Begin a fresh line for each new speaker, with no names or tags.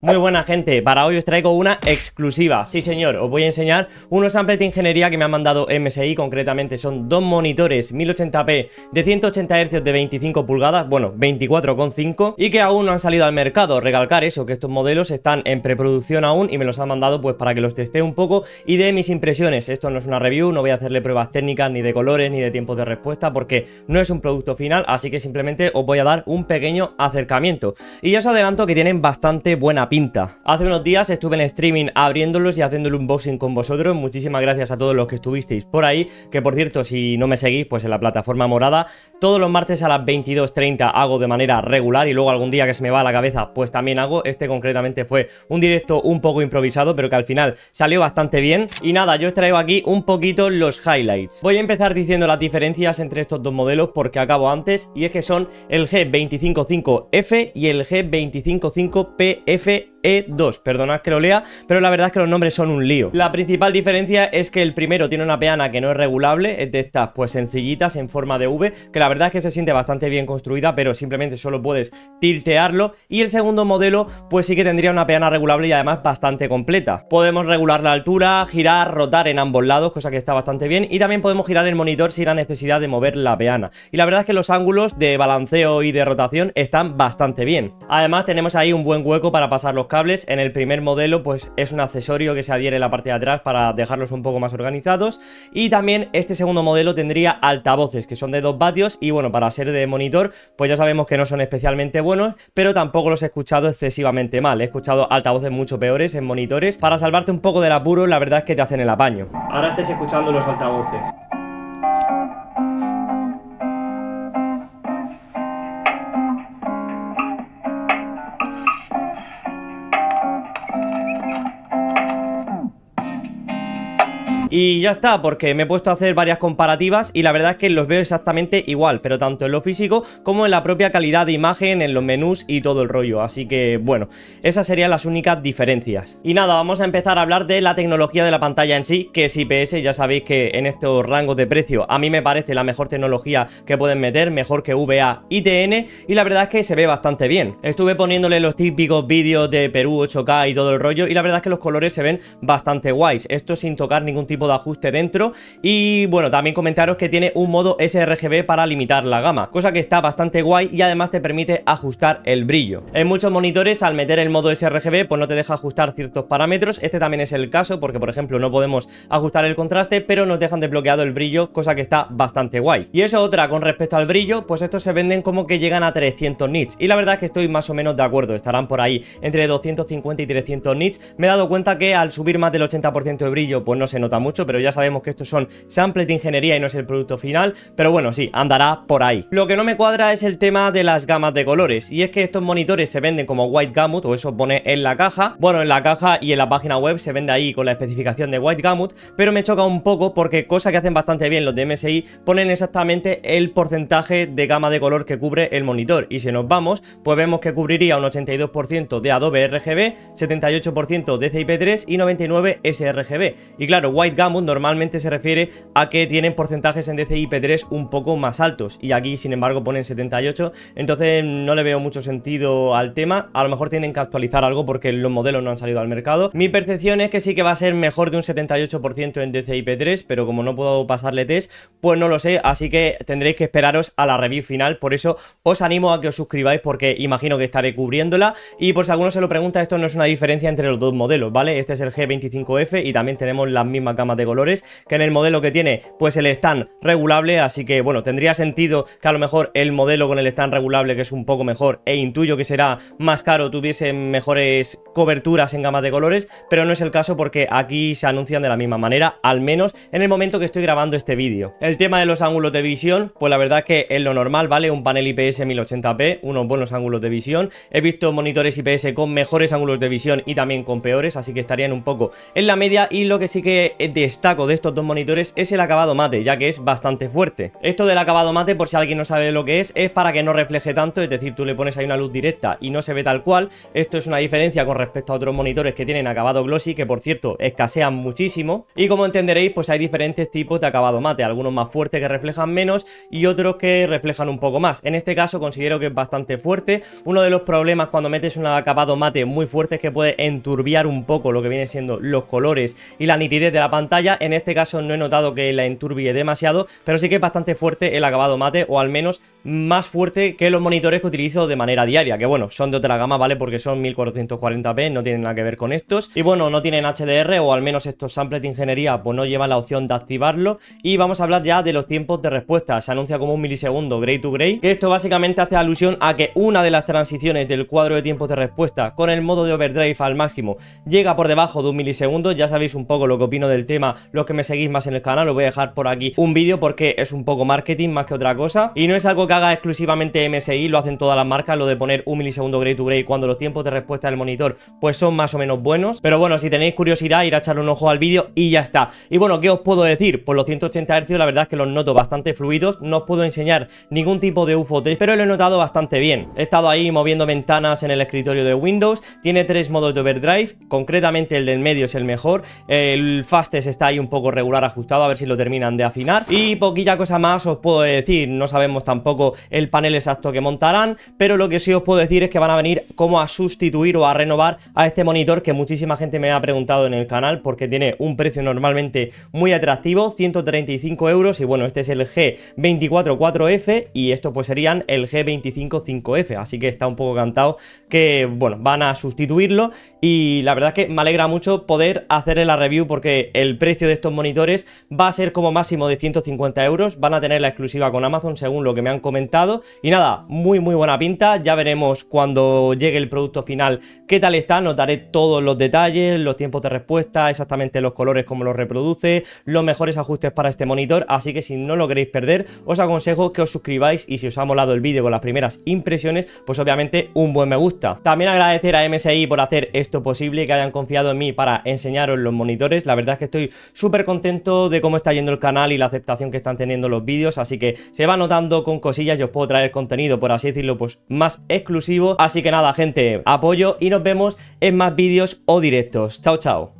Muy buena gente, para hoy os traigo una exclusiva Sí señor, os voy a enseñar unos samples de ingeniería que me han mandado MSI Concretamente son dos monitores 1080p de 180 Hz de 25 pulgadas Bueno, 24,5 Y que aún no han salido al mercado Recalcar eso, que estos modelos están en preproducción aún Y me los han mandado pues para que los teste un poco Y de mis impresiones, esto no es una review No voy a hacerle pruebas técnicas, ni de colores, ni de tiempos de respuesta Porque no es un producto final Así que simplemente os voy a dar un pequeño acercamiento Y ya os adelanto que tienen bastante buena pinta. Hace unos días estuve en streaming abriéndolos y haciéndole un unboxing con vosotros. Muchísimas gracias a todos los que estuvisteis por ahí. Que por cierto, si no me seguís, pues en la plataforma morada, todos los martes a las 22.30 hago de manera regular y luego algún día que se me va a la cabeza, pues también hago. Este concretamente fue un directo un poco improvisado, pero que al final salió bastante bien. Y nada, yo os traigo aquí un poquito los highlights. Voy a empezar diciendo las diferencias entre estos dos modelos porque acabo antes y es que son el G255F y el G255PF で E2, perdonad que lo lea, pero la verdad es que los nombres son un lío. La principal diferencia es que el primero tiene una peana que no es regulable, es de estas pues sencillitas en forma de V, que la verdad es que se siente bastante bien construida, pero simplemente solo puedes tiltearlo, y el segundo modelo pues sí que tendría una peana regulable y además bastante completa. Podemos regular la altura, girar, rotar en ambos lados, cosa que está bastante bien, y también podemos girar el monitor sin la necesidad de mover la peana. Y la verdad es que los ángulos de balanceo y de rotación están bastante bien. Además tenemos ahí un buen hueco para pasar los cables. En el primer modelo pues es un accesorio que se adhiere en la parte de atrás para dejarlos un poco más organizados. Y también este segundo modelo tendría altavoces que son de 2 vatios y bueno, para ser de monitor pues ya sabemos que no son especialmente buenos, pero tampoco los he escuchado excesivamente mal. He escuchado altavoces mucho peores en monitores. Para salvarte un poco del apuro, la verdad es que te hacen el apaño. Ahora estés escuchando los altavoces. Y ya está, porque me he puesto a hacer varias comparativas y la verdad es que los veo exactamente igual, pero tanto en lo físico como en la propia calidad de imagen, en los menús y todo el rollo. Así que, bueno, esas serían las únicas diferencias. Y nada, vamos a empezar a hablar de la tecnología de la pantalla en sí, que es IPS, ya sabéis que en estos rangos de precio a mí me parece la mejor tecnología que pueden meter, mejor que VA TN y la verdad es que se ve bastante bien. Estuve poniéndole los típicos vídeos de Perú 8K y todo el rollo, y la verdad es que los colores se ven bastante guays. Esto sin tocar ningún tipo de ajuste dentro y bueno, también comentaros que tiene un modo sRGB para limitar la gama, cosa que está bastante guay y además te permite ajustar el brillo. En muchos monitores al meter el modo sRGB pues no te deja ajustar ciertos parámetros, este también es el caso porque por ejemplo no podemos ajustar el contraste pero nos dejan desbloqueado el brillo, cosa que está bastante guay. Y eso otra, con respecto al brillo, pues estos se venden como que llegan a 300 nits y la verdad es que estoy más o menos de acuerdo, estarán por ahí entre 250 y 300 nits, me he dado cuenta que al subir más del 80% de brillo pues no se nota mucho mucho, pero ya sabemos que estos son samples de ingeniería y no es el producto final, pero bueno, sí, andará por ahí. Lo que no me cuadra es el tema de las gamas de colores, y es que estos monitores se venden como white gamut, o eso pone en la caja, bueno, en la caja y en la página web se vende ahí con la especificación de white gamut, pero me choca un poco porque cosa que hacen bastante bien los de MSI, ponen exactamente el porcentaje de gama de color que cubre el monitor, y si nos vamos, pues vemos que cubriría un 82% de Adobe RGB, 78% de CIP3 y 99 sRGB. Y claro, White Gamut normalmente se refiere a que tienen porcentajes en DCI-P3 un poco más altos y aquí sin embargo ponen 78, entonces no le veo mucho sentido al tema, a lo mejor tienen que actualizar algo porque los modelos no han salido al mercado. Mi percepción es que sí que va a ser mejor de un 78% en DCI-P3, pero como no puedo pasarle test, pues no lo sé, así que tendréis que esperaros a la review final, por eso os animo a que os suscribáis porque imagino que estaré cubriéndola y por si alguno se lo pregunta, esto no es una diferencia entre los dos modelos, ¿vale? Este es el G25F y también tenemos las mismas de colores, que en el modelo que tiene pues el stand regulable, así que bueno, tendría sentido que a lo mejor el modelo con el stand regulable, que es un poco mejor e intuyo que será más caro, tuviese mejores coberturas en gamas de colores, pero no es el caso porque aquí se anuncian de la misma manera, al menos en el momento que estoy grabando este vídeo. El tema de los ángulos de visión, pues la verdad que es lo normal, ¿vale? Un panel IPS 1080p, unos buenos ángulos de visión. He visto monitores IPS con mejores ángulos de visión y también con peores, así que estarían un poco en la media y lo que sí que eh, destaco de estos dos monitores es el acabado mate, ya que es bastante fuerte. Esto del acabado mate, por si alguien no sabe lo que es, es para que no refleje tanto, es decir, tú le pones ahí una luz directa y no se ve tal cual. Esto es una diferencia con respecto a otros monitores que tienen acabado glossy, que por cierto, escasean muchísimo. Y como entenderéis, pues hay diferentes tipos de acabado mate, algunos más fuertes que reflejan menos y otros que reflejan un poco más. En este caso considero que es bastante fuerte. Uno de los problemas cuando metes un acabado mate muy fuerte es que puede enturbiar un poco lo que viene siendo los colores y la nitidez de la pantalla en este caso no he notado que la enturbie demasiado, pero sí que es bastante fuerte el acabado mate, o al menos más fuerte que los monitores que utilizo de manera diaria, que bueno, son de otra gama, ¿vale? Porque son 1440p, no tienen nada que ver con estos. Y bueno, no tienen HDR, o al menos estos samples de ingeniería, pues no llevan la opción de activarlo. Y vamos a hablar ya de los tiempos de respuesta. Se anuncia como un milisegundo, gray to gray. Esto básicamente hace alusión a que una de las transiciones del cuadro de tiempos de respuesta con el modo de overdrive al máximo llega por debajo de un milisegundo. Ya sabéis un poco lo que opino del tema, los que me seguís más en el canal, os voy a dejar por aquí un vídeo porque es un poco marketing más que otra cosa. Y no es algo que haga exclusivamente MSI, lo hacen todas las marcas, lo de poner un milisegundo grey to grey cuando los tiempos de respuesta del monitor pues son más o menos buenos. Pero bueno, si tenéis curiosidad, ir a echarle un ojo al vídeo y ya está. Y bueno, ¿qué os puedo decir? por pues los 180 Hz la verdad es que los noto bastante fluidos, no os puedo enseñar ningún tipo de UFO pero lo he notado bastante bien. He estado ahí moviendo ventanas en el escritorio de Windows, tiene tres modos de overdrive, concretamente el del medio es el mejor, el faster está ahí un poco regular ajustado, a ver si lo terminan de afinar. Y poquilla cosa más os puedo decir, no sabemos tampoco el panel exacto que montarán, pero lo que sí os puedo decir es que van a venir como a sustituir o a renovar a este monitor que muchísima gente me ha preguntado en el canal porque tiene un precio normalmente muy atractivo, 135 euros y bueno, este es el G244F y esto pues serían el g 25 5 f así que está un poco cantado que bueno, van a sustituirlo y la verdad que me alegra mucho poder hacerle la review porque el el precio de estos monitores va a ser como máximo de 150 euros, van a tener la exclusiva con Amazon según lo que me han comentado y nada, muy muy buena pinta, ya veremos cuando llegue el producto final qué tal está, notaré todos los detalles, los tiempos de respuesta, exactamente los colores como los reproduce, los mejores ajustes para este monitor, así que si no lo queréis perder, os aconsejo que os suscribáis y si os ha molado el vídeo con las primeras impresiones, pues obviamente un buen me gusta. También agradecer a MSI por hacer esto posible, que hayan confiado en mí para enseñaros los monitores, la verdad es que estoy estoy súper contento de cómo está yendo el canal y la aceptación que están teniendo los vídeos, así que se va notando con cosillas Yo puedo traer contenido, por así decirlo, pues más exclusivo. Así que nada, gente, apoyo y nos vemos en más vídeos o directos. Chao, chao.